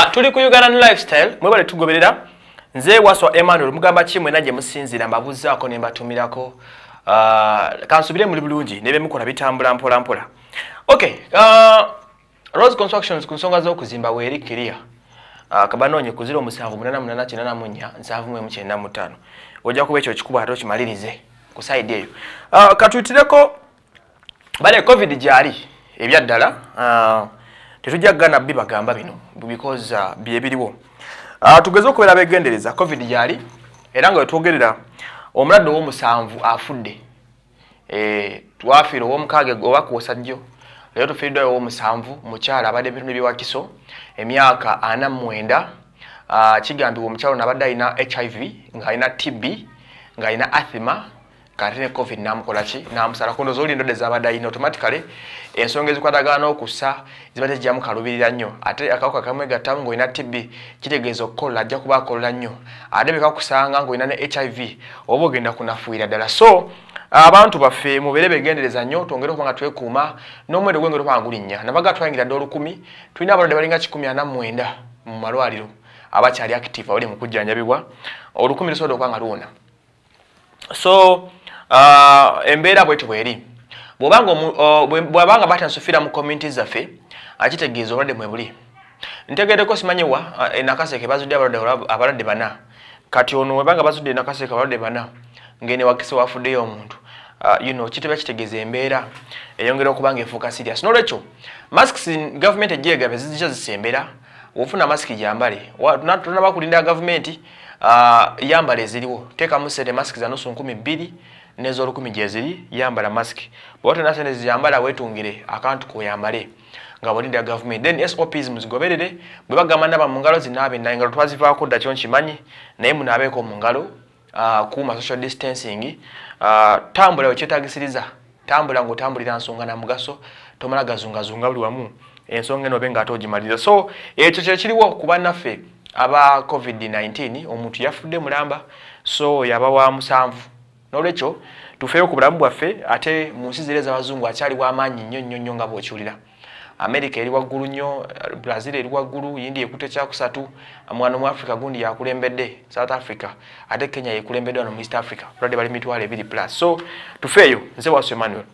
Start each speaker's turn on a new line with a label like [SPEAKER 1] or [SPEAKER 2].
[SPEAKER 1] Ah, tuli ku Uganda lifestyle mwe bale tugoberera nze waswa Emmanuel mugamba chimwe naje musinzira mbabuzaako ne mbatumirako uh, kansubire muli bulungi nebe mukola bitambula mpola mpola okay uh, rose constructions kunsonga zo kuzimba weri kiria uh, kabanonye ku 0788875 oja kuba ekyo kikuba ato kimalirize ku side eyo uh, katuitireko bale covid jali ebyaddala uh, tetujja gana bi bagamba bino bubikoza uh, byebiriwo uh, tugeze okubeera begendereza covid gyali era nga wetwogerera omulwadde owomusanvu afudde e, eh, twafiire owomukaage obakuwosa jjo leero tufiiriddwayo owomusanvu mukyala abadde ebitundu byewakiso emyaka ana mwenda uh, kigambibwa omukyalo nabadde alina hiv ngaalina tb ngaalina athima kati ne covid namukola ki namusala kuno zoli ndode zabadde ayina automatikale ensonga ezikwatagana okusa ziba tezijjamu kalubirira nnyo ate akawuka kamwe gatamu ng'olina tb kitegeeza okukolola ajja kuba akolola nnyo ate bekakusanga ng'olina ne hiv oba ogenda kunafuira ddala so abantu baffe mubere begendereza nnyo twongere okuba nga twekuuma n'omwendo gwengero bangulinnya nabaga twayingira dda olukumi tulina abalwadde balinga kikumi ana mwenda mu malwaliro abakyali active abali mu kujjanjabibwa olukumi lusobola okuba nga luwona so Ah, embeera bwetu oh, bweri bwabanga batansufira mu kominti zaffe akitegeeza obulwadde mwe buli ntegereko simanyiwa enakaseke eh, bazudde abalwadde bana kati ono webanga bazudde enakaseke abalwadde bana ngene wakise wafuddeyo omuntu ah, yuno kitoba kitegeeza embeera eyongera okubanga efuuka sirias nolwekyo masks gavumenti ejegabe zija zisembera wofuna masiki gyambale tonaba kulinda gavumenti ah, yambale eziriwo teekamu sente masiki zanusu nkumi bbiri n'ezolukumi gyeziri yambala masiki bwati naase neziyambala wetungire akantu koyamale nga bolinda gavumenti then sops muzigoberere bwe bagamba naba mu ngalo zinaabina engalo twazivaako ddakyo nkimanyi naye munaabeeko mu ngalo ah, kuuma social distancing ah, tambula wekyetagisiriza tambula ngaotambulira nsonga namugaso tomala gazungazunga buli wamu ensonga eno obe nga ate ogimaliriza so ekyo kyekiriwo kuba naffe aba covid-19 omuntu yafudde mulamba so yaba wa musanvu nolwekyo tufeeyo ku bulamu bwaffe ate mu nsi zire ez'abazungu akyali w'amaanyi nnyo nnyo nnyo nga bw'okiwulira amerika eri waggulu nnyo brazil eri waggulu yindi yekute kyakusatu omwana omu africa gundi yakulembedde south africa ate kenya yekulembeddwa no mu east africa olwadde bali mitwalo ebiri plus so tufeeyo nze waso emmanuel